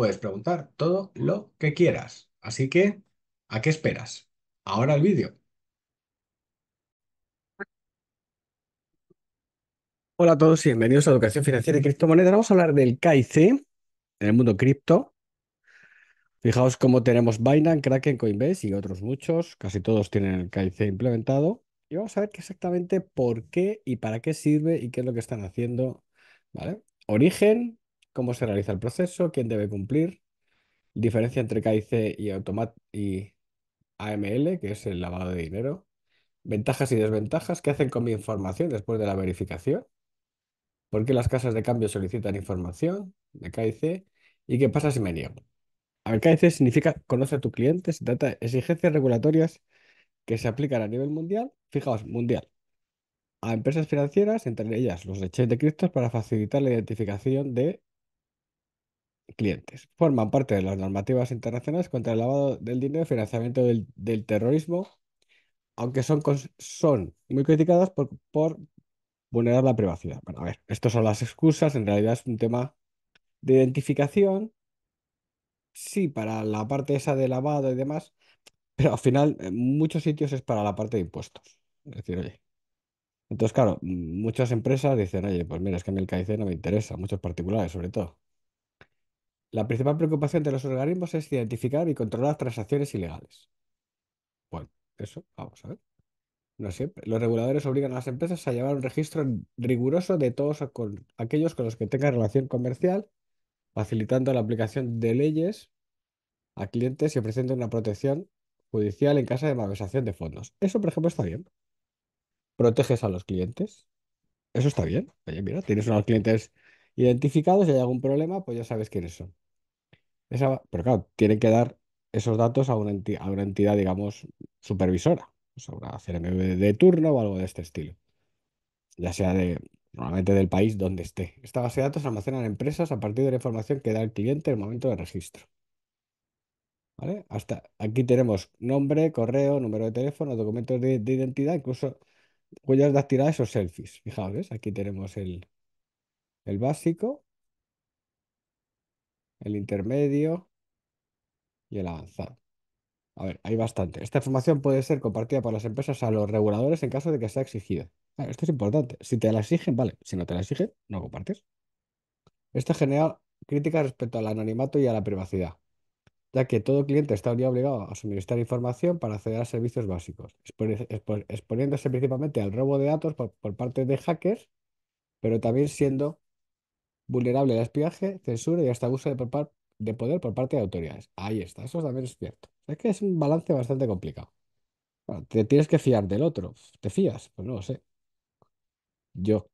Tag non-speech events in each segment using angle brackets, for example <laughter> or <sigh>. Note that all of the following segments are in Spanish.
puedes preguntar todo lo que quieras. Así que, ¿a qué esperas? Ahora el vídeo. Hola a todos y bienvenidos a Educación Financiera y Criptomonedas. Vamos a hablar del KIC en el mundo cripto. Fijaos cómo tenemos Binance, Kraken, Coinbase y otros muchos. Casi todos tienen el KIC implementado. Y vamos a ver exactamente por qué y para qué sirve y qué es lo que están haciendo. ¿Vale? Origen, cómo se realiza el proceso, quién debe cumplir, diferencia entre KIC y, y AML, que es el lavado de dinero, ventajas y desventajas, qué hacen con mi información después de la verificación, por qué las casas de cambio solicitan información de KIC y qué pasa si me niego. A ver, KIC significa conoce a tu cliente, se trata de exigencias regulatorias que se aplican a nivel mundial, fijaos, mundial, a empresas financieras, entre ellas los exchanges de criptos, para facilitar la identificación de clientes. Forman parte de las normativas internacionales contra el lavado del dinero y financiamiento del, terrorismo, aunque son, son muy criticadas por, por vulnerar la privacidad. Bueno, a ver, estas son las excusas, en realidad es un tema de identificación, sí, para la parte esa de lavado y demás, pero al final en muchos sitios es para la parte de impuestos. Es decir, oye. Entonces, claro, muchas empresas dicen, oye, pues mira, es que a mí el KIC no me interesa, muchos particulares sobre todo. La principal preocupación de los organismos es identificar y controlar transacciones ilegales. Bueno, eso, vamos a ver. No siempre. Los reguladores obligan a las empresas a llevar un registro riguroso de todos aquellos con los que tengan relación comercial, facilitando la aplicación de leyes a clientes y ofreciendo una protección judicial en caso de malversación de fondos. Eso, por ejemplo, está bien. Proteges a los clientes. Eso está bien. mira, tienes unos clientes identificados, si hay algún problema, pues ya sabes quiénes son. Esa, pero claro, tienen que dar esos datos a una, a una entidad, digamos, supervisora, o sea, una de turno o algo de este estilo, ya sea de, normalmente del país donde esté. Esta base de datos almacenan empresas a partir de la información que da el cliente en el momento de registro. ¿Vale? Hasta aquí tenemos nombre, correo, número de teléfono, documentos de, identidad, incluso huellas dactilares o selfies. Fijaos, Aquí tenemos el, el básico, el intermedio y el avanzado. A ver, hay bastante. Esta información puede ser compartida por las empresas a los reguladores en caso de que sea exigida. esto es importante. Si te la exigen, vale. Si no te la exigen, no compartes. Esto genera críticas respecto al anonimato y a la privacidad, ya que todo cliente está obligado a suministrar información para acceder a servicios básicos, exponiéndose principalmente al robo de datos por parte de hackers, pero también siendo vulnerable al espiaje, censura y hasta abuso de, poder por parte de autoridades. Ahí está, eso también es cierto. Es que es un balance bastante complicado. te tienes que fiar del otro. ¿Te fías? Pues no lo sé. Yo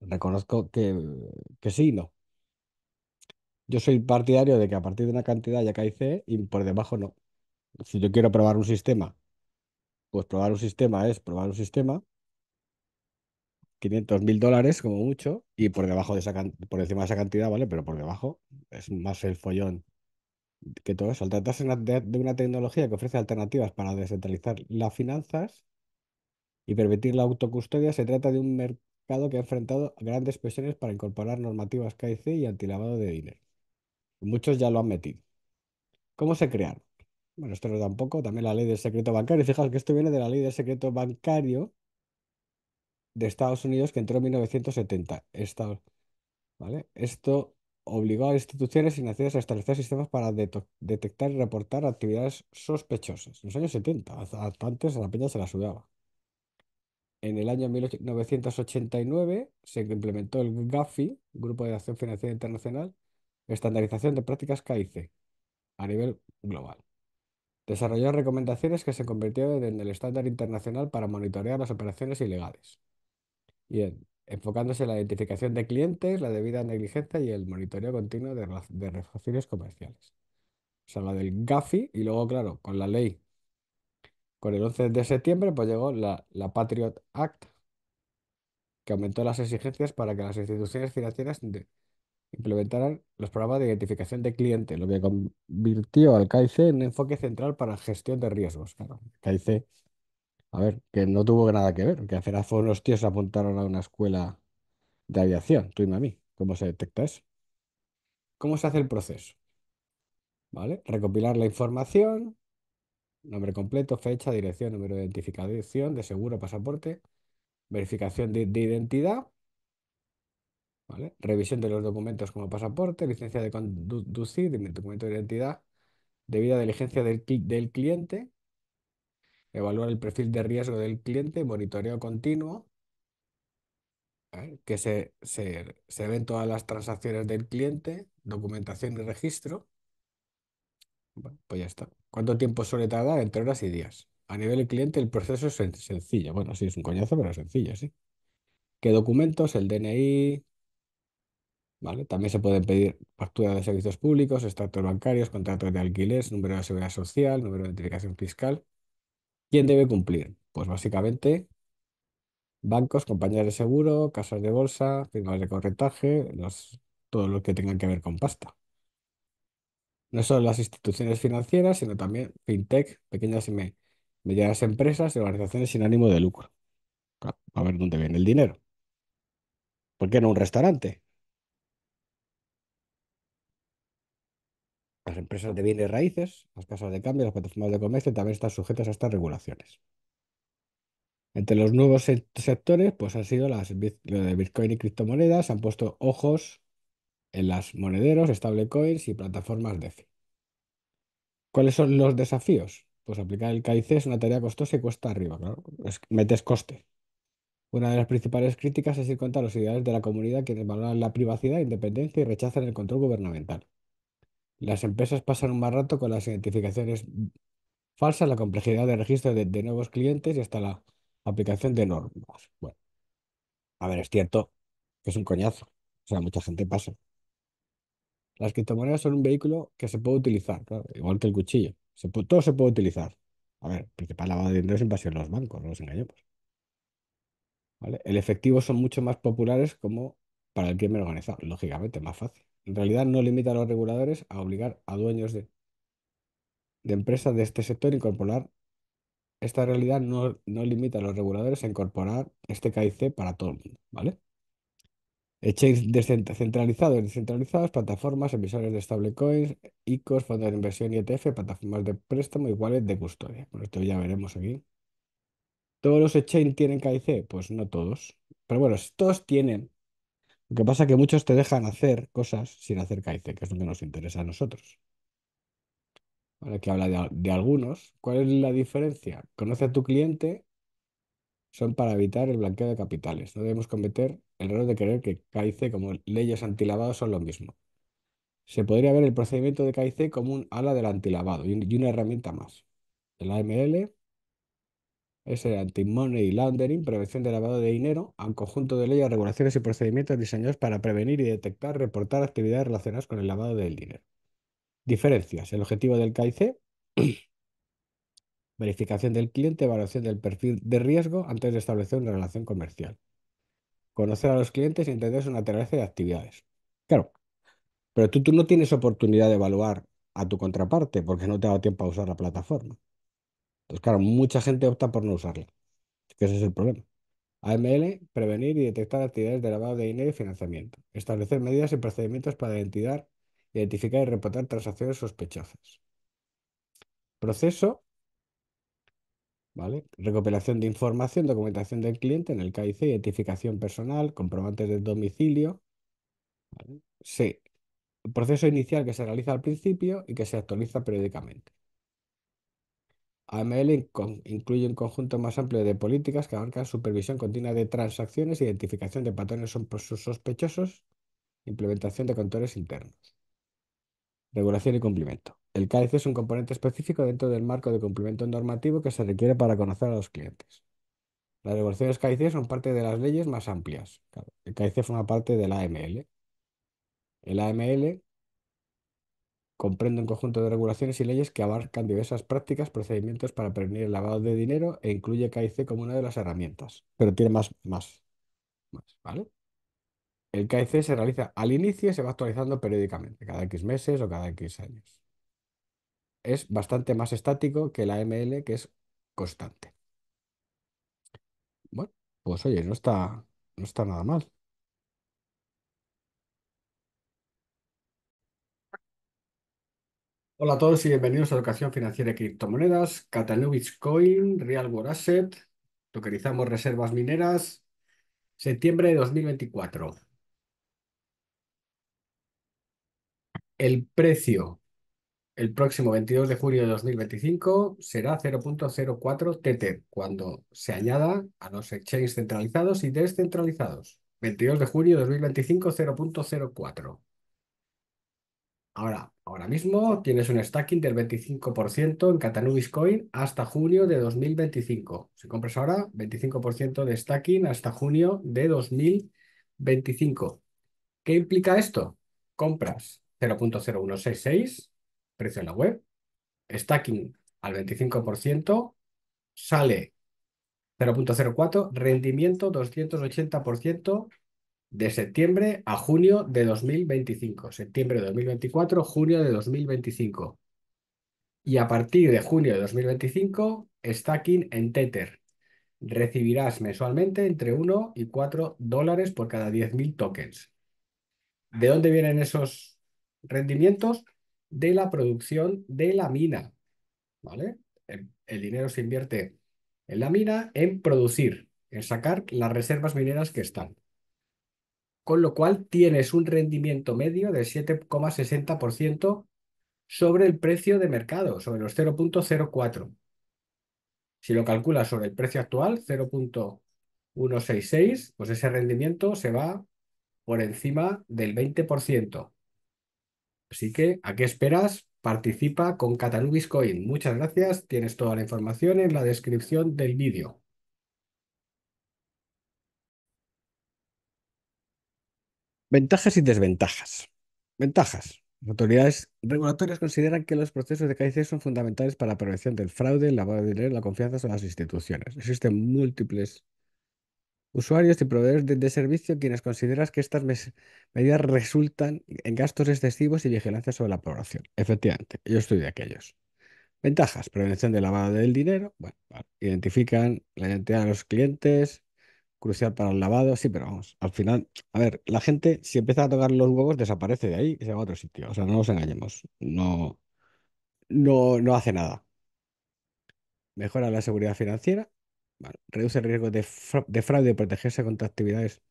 reconozco que, que sí y no. Yo soy partidario de que a partir de una cantidad ya cae C y por debajo no. Si yo quiero probar un sistema, pues probar un sistema es probar un sistema 500 mil dólares como mucho y por debajo de esa por encima de esa cantidad, ¿vale? Pero por debajo es más el follón que todo eso. Al tratarse de, una tecnología que ofrece alternativas para descentralizar las finanzas y permitir la autocustodia, se trata de un mercado que ha enfrentado grandes presiones para incorporar normativas KIC y antilavado de dinero. Muchos ya lo han metido. ¿Cómo se crearon? Bueno, esto no tampoco, también la ley del secreto bancario. Fijaos que esto viene de la ley del secreto bancario de Estados Unidos que entró en 1970. ¿vale? Esto obligó a instituciones financieras a establecer sistemas para detectar y reportar actividades sospechosas. En los años 70, antes a la peña se la sudaba. En el año 1989 se implementó el GAFI, Grupo de Acción Financiera Internacional, Estandarización de Prácticas KIC, a nivel global. Desarrolló recomendaciones que se convirtieron en el estándar internacional para monitorear las operaciones ilegales. Bien, enfocándose en la identificación de clientes, la debida negligencia y el monitoreo continuo de, refacciones de comerciales. O sea, la del GAFI y luego, claro, con la ley, con el 11 de septiembre, pues llegó la, la Patriot Act, que aumentó las exigencias para que las instituciones financieras implementaran los programas de identificación de clientes, lo que convirtió al KIC en un enfoque central para gestión de riesgos. Claro, a ver, que no tuvo nada que ver, que al final los tíos apuntaron a una escuela de aviación, tú y a ¿Cómo se detecta eso? ¿Cómo se hace el proceso? ¿Vale? Recopilar la información, nombre completo, fecha, dirección, número de identificación, de seguro, pasaporte, verificación de, identidad, ¿vale? Revisión de los documentos como pasaporte, licencia de conducir, documento de identidad, debida diligencia del, del cliente, evaluar el perfil de riesgo del cliente, monitoreo continuo, que se, se, ven todas las transacciones del cliente, documentación y registro. pues ya está. ¿Cuánto tiempo suele tardar? Entre horas y días. A nivel del cliente el proceso es sencillo. Bueno, sí, es un coñazo, pero sencillo, sí. ¿Qué documentos? El DNI. ¿Vale? También se pueden pedir factura de servicios públicos, extractos bancarios, contratos de alquiler, número de seguridad social, número de identificación fiscal. ¿Quién debe cumplir? Pues básicamente bancos, compañías de seguro, casas de bolsa, firmas de corretaje, todo lo que tengan que ver con pasta. No solo las instituciones financieras, sino también fintech, pequeñas y medianas empresas y organizaciones sin ánimo de lucro. a ver dónde viene el dinero. ¿Por qué no un restaurante? Las empresas de bienes raíces, las casas de cambio, las plataformas de comercio también están sujetas a estas regulaciones. Entre los nuevos sectores, pues han sido las lo de Bitcoin y criptomonedas, han puesto ojos en las monederos, stablecoins y plataformas DeFi. ¿Cuáles son los desafíos? Pues aplicar el KIC es una tarea costosa y cuesta arriba, claro. metes coste. Una de las principales críticas es ir contra los ideales de la comunidad que valoran la privacidad, independencia y rechazan el control gubernamental. Las empresas pasan un mal rato con las identificaciones falsas, la complejidad de registro de, nuevos clientes y hasta la aplicación de normas. Bueno, a ver, es cierto que es un coñazo. O sea, mucha gente pasa. Las criptomonedas son un vehículo que se puede utilizar, igual que el cuchillo. Se todo se puede utilizar. A ver, principal lavado de dinero es los bancos, no nos engañemos. ¿Vale? El efectivo son mucho más populares como para el crimen organizado, lógicamente, más fácil. En realidad no limita a los reguladores a obligar a dueños de, empresas de este sector a incorporar. Esta realidad no, no limita a los reguladores a incorporar este KIC para todo el mundo, ¿vale? Exchange descentralizados, descentralizados, plataformas, emisores de stablecoins, ICOs, fondos de inversión y ETF, plataformas de préstamo iguales de custodia. Bueno, esto ya veremos aquí. ¿Todos los exchange tienen KIC? Pues no todos. Pero bueno, todos tienen lo que pasa es que muchos te dejan hacer cosas sin hacer KIC, que es lo que nos interesa a nosotros. Ahora que habla de, algunos, ¿cuál es la diferencia? Conoce a tu cliente, son para evitar el blanqueo de capitales. No debemos cometer el error de creer que KIC como leyes antilavado son lo mismo. Se podría ver el procedimiento de KIC como un ala del antilavado y una herramienta más. El AML es el anti-money laundering, prevención de lavado de dinero, un conjunto de leyes, regulaciones y procedimientos diseñados para prevenir y detectar, reportar actividades relacionadas con el lavado del dinero. Diferencias. El objetivo del KIC, <clears throat> verificación del cliente, evaluación del perfil de riesgo antes de establecer una relación comercial. Conocer a los clientes y entender su naturaleza de actividades. Claro, pero tú, tú no tienes oportunidad de evaluar a tu contraparte porque no te ha tiempo a usar la plataforma. Entonces, claro, mucha gente opta por no usarla, que ese es el problema. AML, prevenir y detectar actividades de lavado de dinero y financiamiento. Establecer medidas y procedimientos para identificar, identificar y reportar transacciones sospechosas. Proceso, ¿vale? Recopilación de información, documentación del cliente en el KIC, identificación personal, comprobantes de domicilio. Sí. proceso inicial que se realiza al principio y que se actualiza periódicamente. AML incluye un conjunto más amplio de políticas que abarcan supervisión continua de transacciones, identificación de patrones sospechosos, implementación de controles internos, regulación y cumplimiento. El KIC es un componente específico dentro del marco de cumplimiento normativo que se requiere para conocer a los clientes. Las regulaciones KIC son parte de las leyes más amplias. El KIC forma parte del AML. El AML Comprende un conjunto de regulaciones y leyes que abarcan diversas prácticas, procedimientos para prevenir el lavado de dinero e incluye KIC como una de las herramientas, pero tiene más, más, más, ¿vale? El KIC se realiza al inicio y se va actualizando periódicamente, cada X meses o cada X años. Es bastante más estático que la ML, que es constante. Bueno, pues oye, no está, no está nada mal. Hola a todos y bienvenidos a Educación Financiera de Criptomonedas, Cataluña Coin, Real World Asset, tokenizamos reservas mineras, septiembre de 2024. El precio el próximo 22 de junio de 2025 será 0.04 TT cuando se añada a los exchanges centralizados y descentralizados. 22 de junio de 2025 0.04. Ahora, ahora mismo tienes un stacking del 25% en Catanubis Coin hasta junio de 2025. Si compras ahora, 25% de stacking hasta junio de 2025. ¿Qué implica esto? Compras 0.0166, precio en la web, stacking al 25%, sale 0.04, rendimiento 280%, de septiembre a junio de 2025. Septiembre de 2024, junio de 2025. Y a partir de junio de 2025, stacking en Tether. Recibirás mensualmente entre 1 y 4 dólares por cada 10.000 tokens. ¿De dónde vienen esos rendimientos? De la producción de la mina. ¿Vale? el dinero se invierte en la mina, en producir, en sacar las reservas mineras que están con lo cual tienes un rendimiento medio del 7,60% sobre el precio de mercado, sobre los 0.04. Si lo calculas sobre el precio actual, 0.166, pues ese rendimiento se va por encima del 20%. Así que, ¿a qué esperas? Participa con Catalubis Coin. Muchas gracias. Tienes toda la información en la descripción del vídeo. Ventajas y desventajas. Ventajas. autoridades regulatorias consideran que los procesos de KIC son fundamentales para la prevención del fraude, el lavado de dinero, la confianza en las instituciones. Existen múltiples usuarios y proveedores de, servicio quienes consideran que estas medidas resultan en gastos excesivos y vigilancia sobre la población. Efectivamente, yo estoy de aquellos. Ventajas, prevención de lavado del dinero, bueno, identifican la identidad de los clientes, crucial para el lavado, sí, pero vamos, al final, a ver, la gente si empieza a tocar los huevos desaparece de ahí y se va a otro sitio, o sea, no nos engañemos, no, no, no hace nada. Mejora la seguridad financiera, reduce el riesgo de, fraude y protegerse contra actividades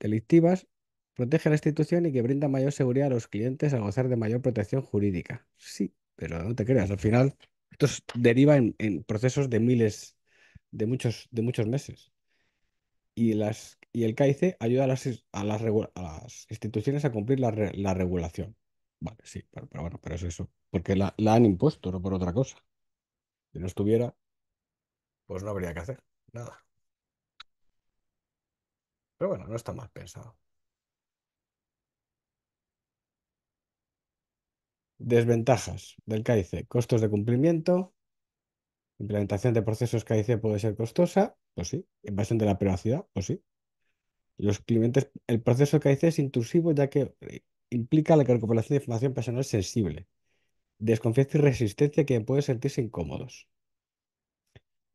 delictivas, protege a la institución y que brinda mayor seguridad a los clientes al gozar de mayor protección jurídica. Sí, pero no te creas, al final esto deriva en, en procesos de miles, de muchos, de muchos meses y, las, y el CAICE ayuda a las, a las, a las instituciones a cumplir la, la regulación. Vale, sí, pero, bueno, pero es eso. Porque la, la han impuesto, no por otra cosa. Si no estuviera, pues no habría que hacer nada. Pero bueno, no está mal pensado. Desventajas del CAICE. Costos de cumplimiento. Implementación de procesos CAICE puede ser costosa. Pues sí. En base de la privacidad, pues sí. Los clientes, el proceso que dice es intrusivo ya que eh, implica la recopilación de información personal sensible, desconfianza y resistencia que puede sentirse incómodos.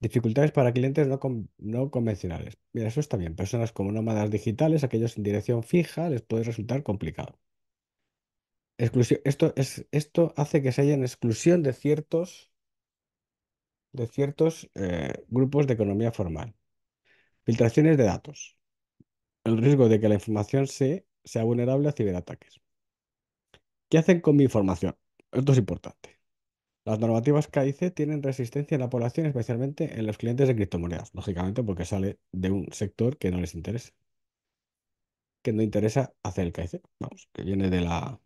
Dificultades para clientes no, convencionales. Mira, eso está bien. Personas como nómadas digitales, aquellos sin dirección fija, les puede resultar complicado. exclusión esto, es, esto hace que se haya en exclusión de ciertos de ciertos eh, grupos de economía formal. Filtraciones de datos. El riesgo de que la información se, sea vulnerable a ciberataques. ¿Qué hacen con mi información? Esto es importante. Las normativas KIC tienen resistencia en la población, especialmente en los clientes de criptomonedas, lógicamente porque sale de un sector que no les interesa. Que no interesa hacer el KIC, vamos, que viene de la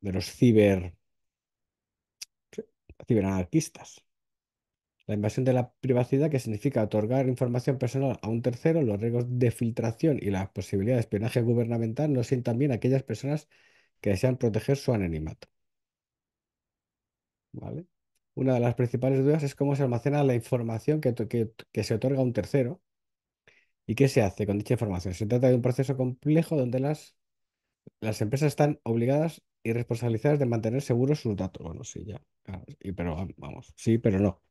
de los ciber ciberanarquistas. La invasión de la privacidad, que significa otorgar información personal a un tercero, los riesgos de filtración y la posibilidad de espionaje gubernamental no sin también aquellas personas que desean proteger su anonimato. ¿Vale? Una de las principales dudas es cómo se almacena la información que, que, se otorga a un tercero y qué se hace con dicha información. Se trata de un proceso complejo donde las, las empresas están obligadas y responsabilizadas de mantener seguros sus datos. Bueno, sí, ya. y, pero vamos, sí, pero no.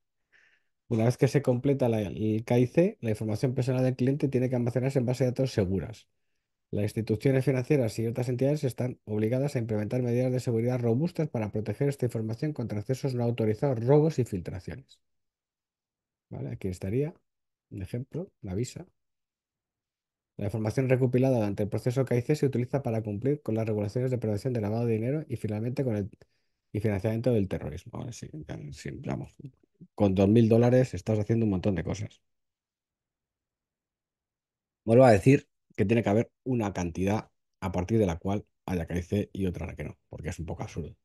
Una vez que se completa el KIC, la información personal del cliente tiene que almacenarse en base de datos seguras. Las instituciones financieras y otras entidades están obligadas a implementar medidas de seguridad robustas para proteger esta información contra accesos no autorizados, robos y filtraciones. ¿Vale? Aquí estaría un ejemplo, la visa. La información recopilada durante el proceso KIC se utiliza para cumplir con las regulaciones de prevención de lavado de dinero y finalmente con el y financiamiento del terrorismo. con 2.000 dólares estás haciendo un montón de cosas. Vuelvo a decir que tiene que haber una cantidad a partir de la cual haya dice y otra la que no, porque es un poco absurdo.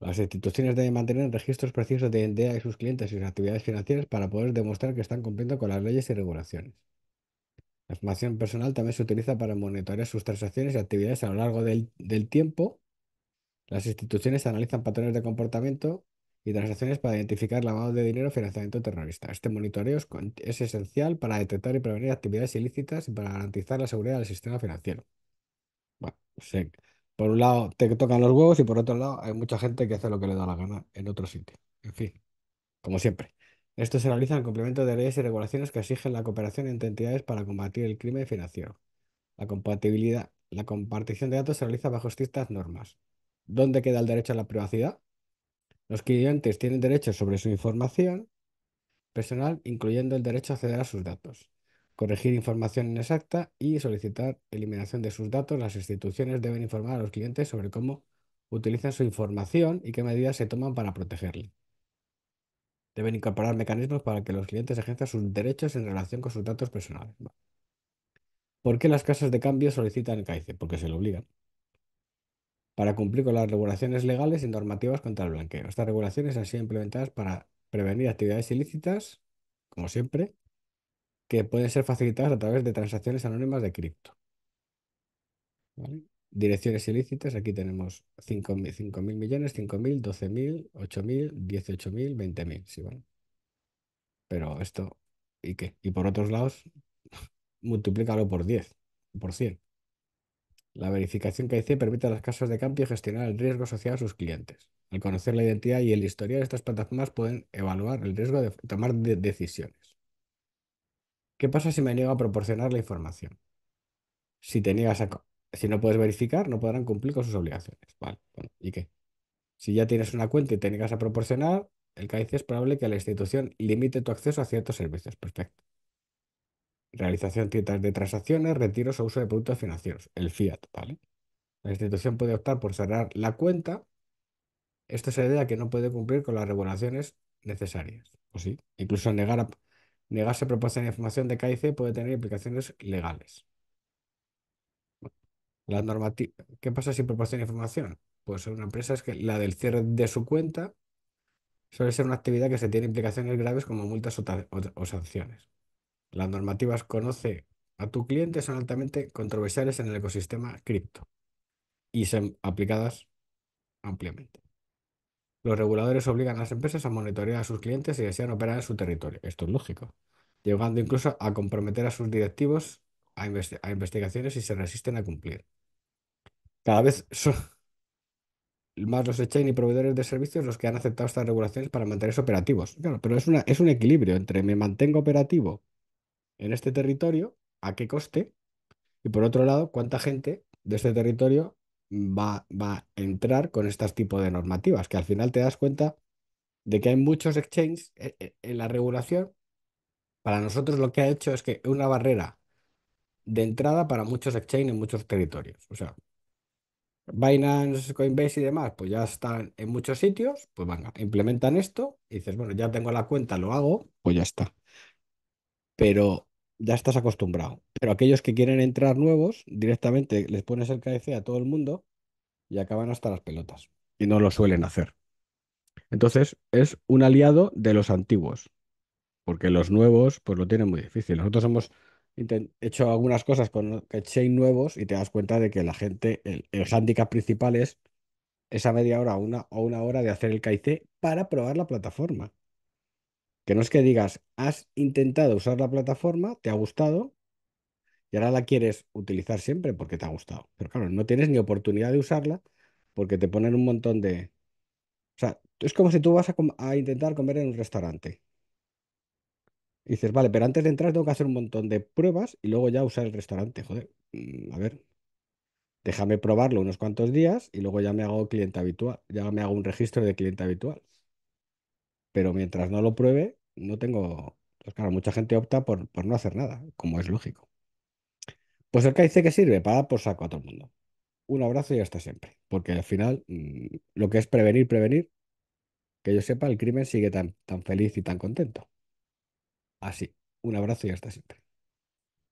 Las instituciones deben mantener registros precisos de NDA y sus clientes y sus actividades financieras para poder demostrar que están cumpliendo con las leyes y regulaciones. La información personal también se utiliza para monitorear sus transacciones y actividades a lo largo del tiempo las instituciones analizan patrones de comportamiento y transacciones para identificar lavado de dinero y financiamiento terrorista. Este monitoreo es, esencial para detectar y prevenir actividades ilícitas y para garantizar la seguridad del sistema financiero. Bueno, pues, eh, por un lado te tocan los huevos y por otro lado hay mucha gente que hace lo que le da la gana en otro sitio. En fin, como siempre. Esto se realiza en complemento de leyes y regulaciones que exigen la cooperación entre entidades para combatir el crimen financiero. La compatibilidad, la compartición de datos se realiza bajo estrictas normas. ¿Dónde queda el derecho a la privacidad? Los clientes tienen derechos sobre su información personal, incluyendo el derecho a acceder a sus datos, corregir información inexacta y solicitar eliminación de sus datos. Las instituciones deben informar a los clientes sobre cómo utilizan su información y qué medidas se toman para protegerla. Deben incorporar mecanismos para que los clientes ejerzan sus derechos en relación con sus datos personales. ¿Por qué las casas de cambio solicitan el CAICE? Porque se lo obligan para cumplir con las regulaciones legales y normativas contra el blanqueo. Estas regulaciones han sido implementadas para prevenir actividades ilícitas, como siempre, que pueden ser facilitadas a través de transacciones anónimas de cripto. Direcciones ilícitas, aquí tenemos 5.000 millones, 5.000, 12.000, 8.000, 18.000, 20.000, sí, Pero esto, ¿y qué? Y por otros lados, <laughs> multiplícalo por 10, por 100. La verificación que permite a las casas de cambio gestionar el riesgo asociado a sus clientes. Al conocer la identidad y el historial, de estas plataformas pueden evaluar el riesgo de tomar decisiones. ¿Qué pasa si me niego a proporcionar la información? Si si no puedes verificar, no podrán cumplir con sus obligaciones. ¿y qué? Si ya tienes una cuenta y te niegas a proporcionar, el KIC es probable que la institución limite tu acceso a ciertos servicios. Perfecto. Realización de transacciones, retiros o uso de productos financieros, el fiat, ¿vale? La institución puede optar por cerrar la cuenta. Esto se debe a que no puede cumplir con las regulaciones necesarias, ¿o sí? Incluso negar negarse a proporcionar información de KIC puede tener implicaciones legales. ¿Qué pasa si proporciona información? Pues una empresa es que la del cierre de su cuenta suele ser una actividad que se tiene implicaciones graves como multas o sanciones. Las normativas conoce a tu cliente son altamente controversiales en el ecosistema cripto y son aplicadas ampliamente. Los reguladores obligan a las empresas a monitorear a sus clientes si desean operar en su territorio. Esto es lógico. Llegando incluso a comprometer a sus directivos a, investigaciones y se resisten a cumplir. Cada vez son <laughs> más los exchange y proveedores de servicios los que han aceptado estas regulaciones para mantenerse operativos. Claro, pero es un equilibrio entre me mantengo operativo en este territorio, a qué coste, y por otro lado, cuánta gente de este territorio va, va a entrar con este tipo de normativas, que al final te das cuenta de que hay muchos exchanges eh, eh, en la regulación. Para nosotros lo que ha hecho es que una barrera de entrada para muchos exchanges en muchos territorios. O sea, Binance, Coinbase y demás, pues ya están en muchos sitios, pues venga, implementan esto y dices, bueno, ya tengo la cuenta, lo hago, pues ya está. Pero ya estás acostumbrado. Pero aquellos que quieren entrar nuevos, directamente les pones el KIC a todo el mundo y acaban hasta las pelotas. Y no lo suelen hacer. Entonces, es un aliado de los antiguos. Porque los nuevos, pues lo tienen muy difícil. Nosotros hemos hecho algunas cosas con chain nuevos y te das cuenta de que la gente, el, el handicap principal es esa media hora una, o una hora de hacer el KIC para probar la plataforma. Que no es que digas, has intentado usar la plataforma, te ha gustado y ahora la quieres utilizar siempre porque te ha gustado. Pero claro, no tienes ni oportunidad de usarla porque te ponen un montón de... O sea, es como si tú vas a, intentar comer en un restaurante. Y dices, vale, pero antes de entrar tengo que hacer un montón de pruebas y luego ya usar el restaurante. Joder, mm, a ver, déjame probarlo unos cuantos días y luego ya me hago cliente habitual, ya me hago un registro de cliente habitual. Pero mientras no lo pruebe, no tengo... Pues claro, mucha gente opta por, por no hacer nada, como es lógico. Pues el dice que sirve para por saco a todo el mundo. Un abrazo y hasta siempre. Porque al final, mm, lo que es prevenir, prevenir, que yo sepa, el crimen sigue tan, tan feliz y tan contento. Así, un abrazo y hasta siempre.